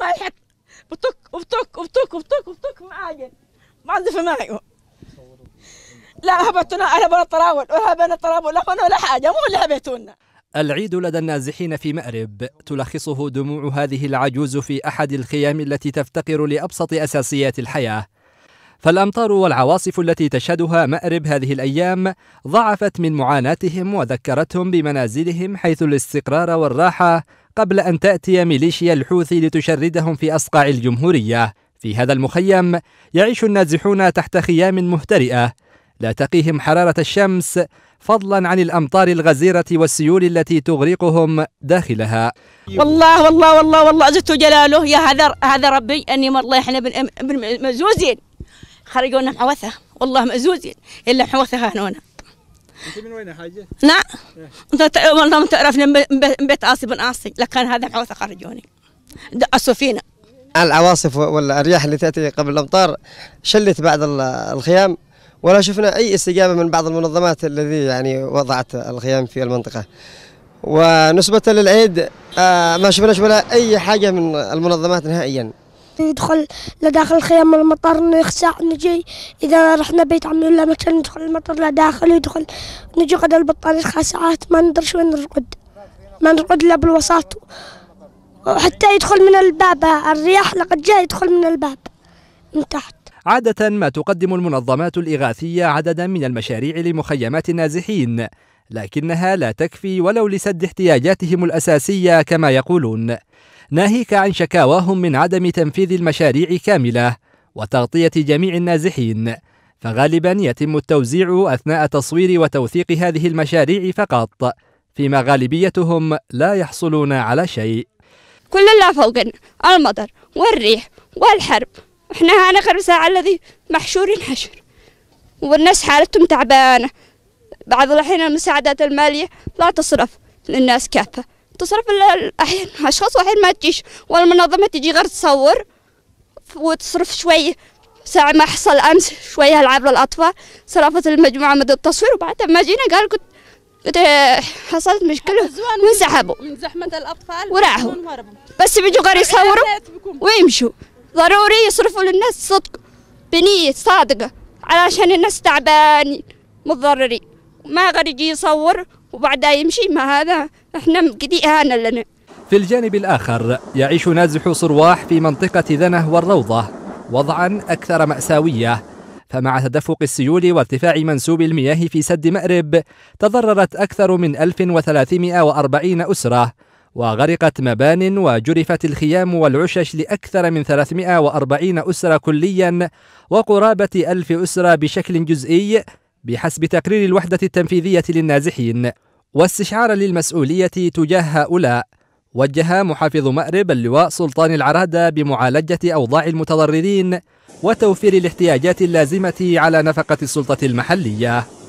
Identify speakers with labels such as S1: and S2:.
S1: ما لحقت بطك وبطك وبطك وبطك وبطك معايا في معي لا انا بنا الطراول ولا بنا الطراول لا ولا حاجه مو اللي هبتونا
S2: العيد لدى النازحين في مأرب تلخصه دموع هذه العجوز في أحد الخيام التي تفتقر لأبسط أساسيات الحياة فالأمطار والعواصف التي تشهدها مأرب هذه الأيام ضعفت من معاناتهم وذكرتهم بمنازلهم حيث الاستقرار والراحة قبل أن تأتي ميليشيا الحوثي لتشردهم في أصقاع الجمهورية في هذا المخيم يعيش النازحون تحت خيام مهترئة لا تقيهم حرارة الشمس فضلا عن الأمطار الغزيرة والسيول التي تغرقهم داخلها والله والله والله والله عزت جلاله يا هذا هذا ربي أني والله إحنا مزوزين خرجونا معوثة
S1: والله مزوزين إلا حوثة هانونا
S2: انت من وين يا حاجه؟ نعم
S1: انت والله ما تعرفني من بيت عاصي بن عاصي لكن هذا الحوث خرجوني دقسوا فينا
S2: العواصف والرياح اللي تاتي قبل الامطار شلت بعض الخيام ولا شفنا اي استجابه من بعض المنظمات الذي يعني وضعت الخيام في المنطقه. ونسبه للعيد آه، ما شفناش ولا اي حاجه من المنظمات نهائيا.
S1: ندخل لداخل خيام المطر نخسع نجي إذا رحنا بيت عمي ولا مكان ندخل المطر لداخل يدخل نجي غدا البطانية ساعات ما ندرش وين نرقد ما نرقد الا بالوساط وحتى يدخل من الباب الرياح لقد جاء يدخل من الباب
S2: من تحت عادة ما تقدم المنظمات الإغاثية عددا من المشاريع لمخيمات النازحين لكنها لا تكفي ولو لسد احتياجاتهم الأساسية كما يقولون ناهيك عن شكاواهم من عدم تنفيذ المشاريع كاملة وتغطية جميع النازحين فغالبا يتم التوزيع أثناء تصوير وتوثيق هذه المشاريع فقط فيما غالبيتهم لا يحصلون على شيء
S1: كل اللي فوقنا المطر والريح والحرب احنا هنا غير ساعة الذي محشورين حشر والناس حالتهم تعبانة بعض الحين المساعدات المالية لا تصرف للناس كافة تصرف الاحيان اشخاص واحيان ما تجيش والمنظمه تجي غير تصور وتصرف شويه ساعة ما حصل أمس شوية ألعاب للأطفال صرفت المجموعة مدى التصوير وبعد ما جينا قال كنت آه، حصلت مشكلة وانسحبوا من زحمة الأطفال وراحوا بس بيجوا غير يصوروا ويمشوا ضروري يصرفوا للناس صدق بنية صادقة علشان الناس تعبانين متضررين ما غير يجي يصور وبعدها يمشي ما هذا احنا كدي اهانه لنا
S2: في الجانب الآخر يعيش نازح صرواح في منطقة ذنه والروضة وضعا أكثر مأساوية فمع تدفق السيول وارتفاع منسوب المياه في سد مأرب تضررت أكثر من 1340 أسرة وغرقت مبان وجرفت الخيام والعشش لأكثر من 340 أسرة كليا وقرابة ألف أسرة بشكل جزئي بحسب تقرير الوحدة التنفيذية للنازحين واستشعارا للمسؤولية تجاه هؤلاء وجه محافظ مأرب اللواء سلطان العرادة بمعالجة أوضاع المتضررين وتوفير الاحتياجات اللازمة على نفقة السلطة المحلية